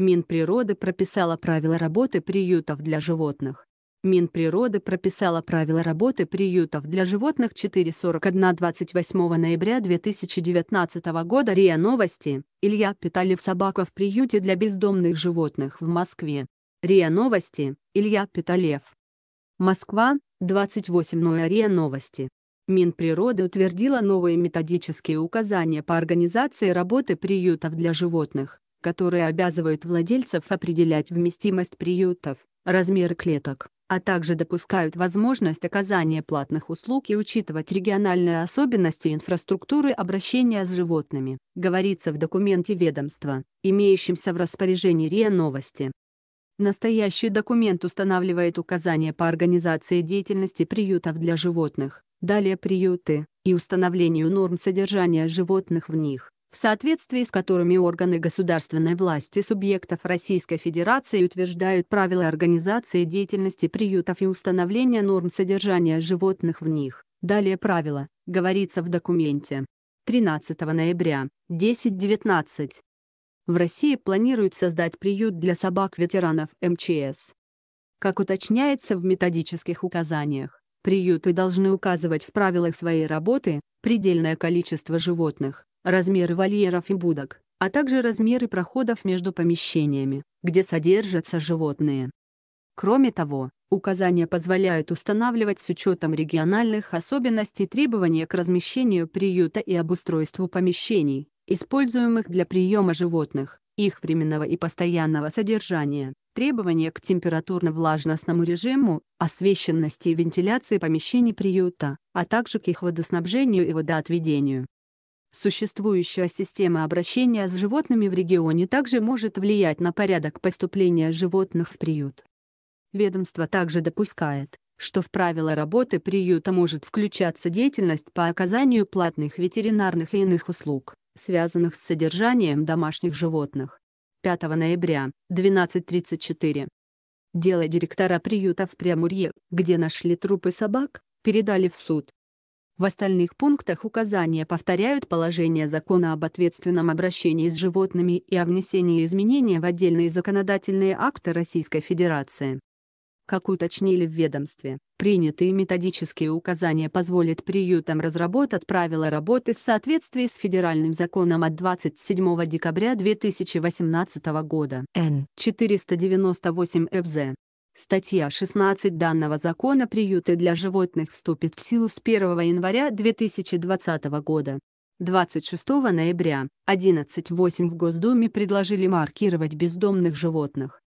Минприроды прописала правила работы приютов для животных. Минприроды прописала правила работы приютов для животных 441 28 ноября 2019 года РИА Новости, Илья Питалев собака в приюте для бездомных животных в Москве. РИА Новости, Илья Питалев. Москва, 28 РИА Новости. Минприроды утвердила новые методические указания по организации работы приютов для животных которые обязывают владельцев определять вместимость приютов, размеры клеток, а также допускают возможность оказания платных услуг и учитывать региональные особенности инфраструктуры обращения с животными, говорится в документе ведомства, имеющемся в распоряжении РИА Новости. Настоящий документ устанавливает указания по организации деятельности приютов для животных, далее приюты, и установлению норм содержания животных в них в соответствии с которыми органы государственной власти субъектов Российской Федерации утверждают правила организации деятельности приютов и установления норм содержания животных в них. Далее правила, говорится в документе. 13 ноября, 10.19. В России планируют создать приют для собак-ветеранов МЧС. Как уточняется в методических указаниях, приюты должны указывать в правилах своей работы предельное количество животных, размеры вольеров и будок, а также размеры проходов между помещениями, где содержатся животные. Кроме того, указания позволяют устанавливать с учетом региональных особенностей требования к размещению приюта и обустройству помещений, используемых для приема животных, их временного и постоянного содержания, требования к температурно-влажностному режиму, освещенности и вентиляции помещений приюта, а также к их водоснабжению и водоотведению. Существующая система обращения с животными в регионе также может влиять на порядок поступления животных в приют. Ведомство также допускает, что в правила работы приюта может включаться деятельность по оказанию платных ветеринарных и иных услуг, связанных с содержанием домашних животных. 5 ноября, 12.34. Дело директора приюта в Преамурье, где нашли трупы собак, передали в суд. В остальных пунктах указания повторяют положение закона об ответственном обращении с животными и о внесении изменений в отдельные законодательные акты Российской Федерации. Как уточнили в ведомстве, принятые методические указания позволят приютам разработать правила работы в соответствии с федеральным законом от 27 декабря 2018 года Н. 498 ФЗ. Статья 16 данного закона «Приюты для животных» вступит в силу с 1 января 2020 года. 26 ноября 11:08 в Госдуме предложили маркировать бездомных животных.